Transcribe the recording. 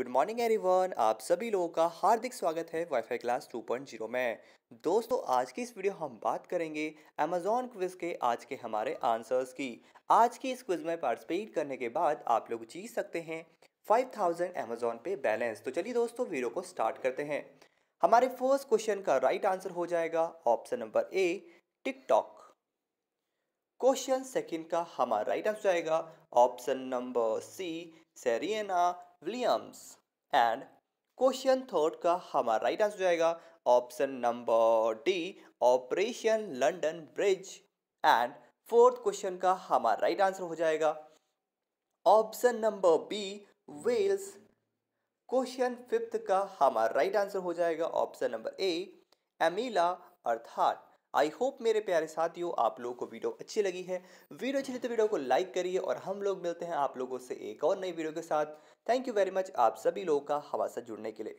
good morning everyone आप सभी लोगों का हार्दिक स्वागत है वाईफाई क्लास 2.0 में दोस्तों आज की इस वीडियो हम बात करेंगे अमेजोन क्विज के आज के हमारे आंसर्स की आज की इस क्विज में पार्टिसिपेट करने के बाद आप लोग जीत सकते हैं 5000 थाउजेंड अमेजोन पे बैलेंस तो चलिए दोस्तों वीडियो को स्टार्ट करते हैं हमारे फर्स्ट क्वेश्चन का राइट आंसर हो जाएगा option number A TikTok question second का हमारा राइट आंसर जाएगा option number C Serena Williams and question third का हमारा राइट आंसर जाएगा option number D operation London bridge and fourth question का हमारा राइट आंसर हो जाएगा option number B Wales question fifth का हमारा राइट आंसर हो जाएगा ऑप्शन नंबर ए एमिला अर्थात आई होप मेरे प्यारे साथियों आप लोगों को वीडियो अच्छी लगी है वीडियो अच्छी लगी तो वीडियो को लाइक करिए और हम लोग मिलते हैं आप लोगों से एक और नई वीडियो के साथ थैंक यू वेरी मच आप सभी लोगों का हवा से जुड़ने के लिए